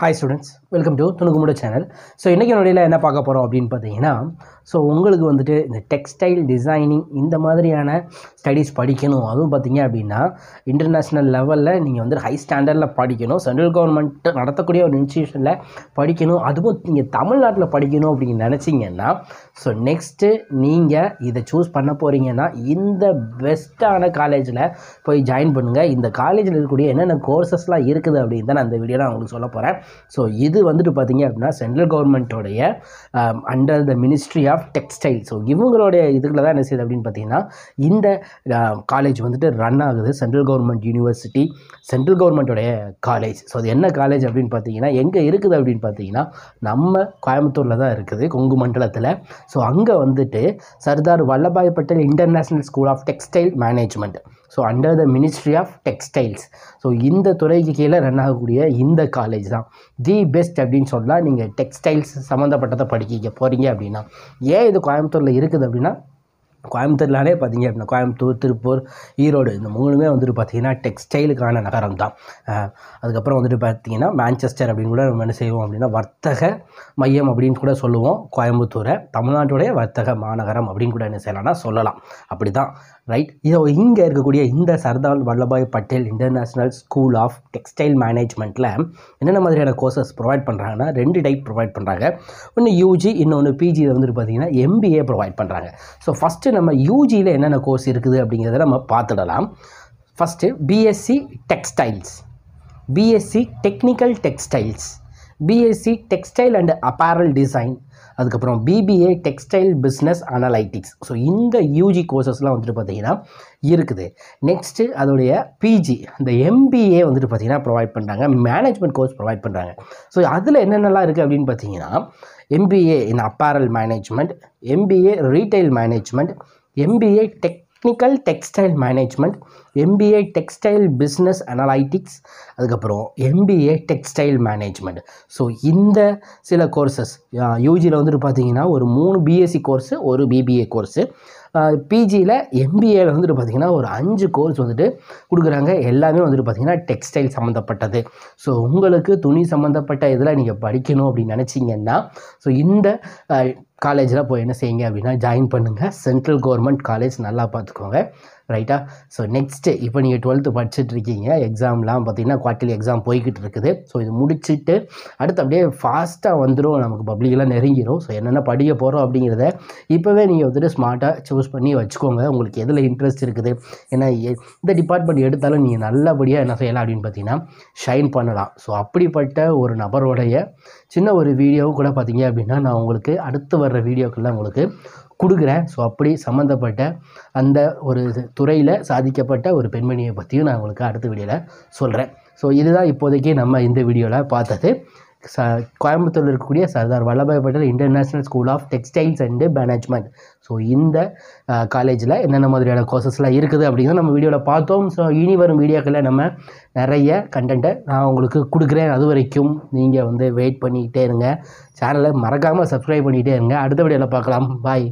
hi students welcome to துணுக்குமுட channel so இன்றைக்கி நொடியில் என்ன பார்க்க போகிறோம் அப்படின்னு பார்த்தீங்கன்னா ஸோ உங்களுக்கு வந்துட்டு இந்த டெக்ஸ்டைல் டிசைனிங் இந்த மாதிரியான ஸ்டடீஸ் படிக்கணும் அதுவும் பார்த்திங்க அப்படின்னா இன்டர்நேஷ்னல் லெவலில் நீங்கள் வந்து ஹை ஸ்டாண்டர்டில் படிக்கணும் சென்ட்ரல் கவர்மெண்ட் நடத்தக்கூடிய ஒரு இன்ஸ்டியூஷனில் படிக்கணும் அதுவும் நீங்கள் தமிழ்நாட்டில் படிக்கணும் அப்படின்னு நினச்சிங்கன்னா ஸோ நெக்ஸ்ட்டு நீங்கள் இதை சூஸ் பண்ண போகிறீங்கன்னா இந்த பெஸ்ட்டான காலேஜில் போய் ஜாயின் பண்ணுங்கள் இந்த காலேஜில் இருக்கக்கூடிய என்னென்ன கோர்சஸ்லாம் இருக்குது அப்படின்னு தான் நான் இந்த வீடியோ நான் உங்களுக்கு சொல்ல போகிறேன் ஸோ இது வந்துட்டு பார்த்திங்க அப்படின்னா சென்ட்ரல் கவர்மெண்ட்டோடைய under the ministry of of textile so இவங்களுடைய இதுக்குள்ள தான் என்ன செய்யுது அப்படின்னு பார்த்தீங்கன்னா இந்த காலேஜ் வந்துட்டு ரன் ஆகுது சென்ட்ரல் கவர்மெண்ட் யூனிவர்சிட்டி சென்ட்ரல் கவர்மெண்ட்டோடைய காலேஜ் ஸோ அது என்ன காலேஜ் அப்படின்னு பார்த்தீங்கன்னா எங்கே இருக்குது அப்படின்னு பார்த்தீங்கன்னா நம்ம கோயம்புத்தூரில் தான் இருக்குது கொங்கு மண்டலத்தில் ஸோ அங்கே வந்துட்டு Sardar Vallabhbhai Patel international school of textile management so under the ministry of textiles so இந்த துறைக்கு கீழே ரன் ஆகக்கூடிய இந்த காலேஜ் தான் தி பெஸ்ட் அப்படின்னு சொன்னால் நீங்கள் டெக்ஸ்டைல்ஸ் சம்மந்தப்பட்டதை படிக்க போகிறீங்க அப்படின்னா ஏன் இது கோயம்புத்தூரில் இருக்குது அப்படின்னா கோயம்புத்தூர்லானே பார்த்திங்க அப்படின்னா கோயம்புத்தூர் திருப்பூர் ஈரோடு இந்த மூணுமே வந்துட்டு பார்த்திங்கன்னா டெக்ஸ்டைலுக்கான நகரம் தான் அதுக்கப்புறம் வந்துட்டு பார்த்திங்கன்னா மேன்செஸ்டர் அப்படின்னு கூட நம்ம என்ன செய்வோம் அப்படின்னா வர்த்தக மையம் அப்படின்னு கூட சொல்லுவோம் கோயம்புத்தூரை தமிழ்நாட்டுடைய வர்த்தக மாநகரம் அப்படின்னு கூட என்ன செய்யலாம்னா சொல்லலாம் அப்படி தான் ரைட் இதோ இங்கே இருக்கக்கூடிய இந்த Sardar Vallabhbhai Patel international school of textile மேனேஜ்மெண்ட்டில் என்னென்ன மாதிரியான கோர்சஸ் ப்ரொவைட் பண்ணுறாங்கன்னா ரெண்டு டைப் ப்ரொவைட் பண்ணுறாங்க ஒன்று யூஜி இன்னொன்று பிஜியில் வந்துட்டு பார்த்திங்கன்னா எம்பிஏ ப்ரொவைட் பண்ணுறாங்க ஸோ ஃபஸ்ட்டு நம்ம யூஜியில் என்னென்ன கோர்ஸ் இருக்குது அப்படிங்கிறத நம்ம பார்த்துடலாம் first BSc textiles BSc technical textiles BSc textile and apparel design அதுக்கப்புறம் BBA textile business analytics so இந்த யூஜி கோர்சஸ்லாம் வந்துட்டு பார்த்தீங்கன்னா இருக்குது நெக்ஸ்ட்டு அதோடைய பிஜி இந்த எம்பிஏ வந்துட்டு பார்த்திங்கன்னா ப்ரொவைட் பண்ணுறாங்க மேனேஜ்மெண்ட் கோர்ஸ் ப்ரொவைட் பண்ணுறாங்க ஸோ அதில் என்னென்னலாம் இருக்குது அப்படின்னு பார்த்தீங்கன்னா எம்பிஏ இந்த apparel management MBA retail management MBA technical textile management MBA textile business analytics அதுக்கப்புறம் எம்பிஏ டெக்ஸ்டைல் மேனேஜ்மெண்ட் ஸோ இந்த சில கோர்சஸ் யூஜியில் வந்துட்டு பார்த்தீங்கன்னா ஒரு மூணு பிஎஸ்சி கோர்ஸு ஒரு பிபிஏ கோர்ஸு பிஜியில் எம்பிஏவில் வந்துட்டு பார்த்திங்கன்னா ஒரு அஞ்சு கோர்ஸ் வந்துட்டு கொடுக்குறாங்க எல்லாமே வந்துட்டு பார்த்திங்கன்னா டெக்ஸ்டைல் சம்மந்தப்பட்டது ஸோ உங்களுக்கு துணி சம்மந்தப்பட்ட இதில் நீங்கள் படிக்கணும் அப்படின்னு நினச்சிங்கன்னா ஸோ இந்த காலேஜில் போய் என்ன செய்யுங்க அப்படின்னா ஜாயின் பண்ணுங்கள் சென்ட்ரல் கவர்மெண்ட் காலேஜ் நல்லா பார்த்துக்கோங்க ரைட்டா ஸோ நெக்ஸ்ட்டு இப்போ நீங்கள் டுவெல்த்து இருக்கீங்க எக்ஸாம்லாம் பார்த்தீங்கன்னா குவார்ட்டர்லி எக்ஸாம் போய்கிட்டு இருக்குது ஸோ இது முடிச்சுட்டு அடுத்து அப்படியே ஃபாஸ்ட்டாக வந்துடும் நமக்கு பப்ளிக்லாம் நெருங்கிடும் ஸோ என்னென்ன படிக்க போகிறோம் அப்படிங்கிறத இப்போவே நீங்கள் வந்துட்டு ஸ்மார்ட்டாக சூஸ் பண்ணி வச்சுக்கோங்க உங்களுக்கு எதில் இன்ட்ரெஸ்ட் இருக்குது ஏன்னா இந்த டிபார்ட்மெண்ட் எடுத்தாலும் நீங்கள் நல்லபடியாக என்ன செய்யலாம் அப்படின்னு பார்த்தீங்கன்னா ஷைன் பண்ணலாம் ஸோ அப்படிப்பட்ட ஒரு நபருடைய சின்ன ஒரு வீடியோவும் கூட பார்த்தீங்க அப்படின்னா நான் உங்களுக்கு அடுத்து வர்ற வீடியோக்கெல்லாம் உங்களுக்கு கொடுக்குறேன் ஸோ அப்படி சம்மந்தப்பட்ட அந்த ஒரு துறையில் சாதிக்கப்பட்ட ஒரு பெண்மணியை பற்றியும் நான் உங்களுக்கு அடுத்த வீடியோவில் சொல்கிறேன் ஸோ இதுதான் இப்போதைக்கு நம்ம இந்த வீடியோவில் பார்த்தது ச கோயம்புத்தூரில் இருக்கக்கூடிய Sardar Vallabhbhai Patel international school of textiles and management so இந்த காலேஜில் என்னென்ன மாதிரியான கோர்சஸ்லாம் இருக்குது அப்படிங்கிறத நம்ம வீடியோவில் பார்த்தோம் ஸோ இனி வரும் வீடியோக்களில் நம்ம நிறைய கண்டென்ட்டை நான் உங்களுக்கு கொடுக்குறேன் அது வரைக்கும் நீங்கள் வந்து வெயிட் பண்ணிக்கிட்டே இருங்க சேனலை மறக்காமல் சப்ஸ்கிரைப் பண்ணிக்கிட்டே இருங்க அடுத்த வீடியோவில் பார்க்கலாம் பாய்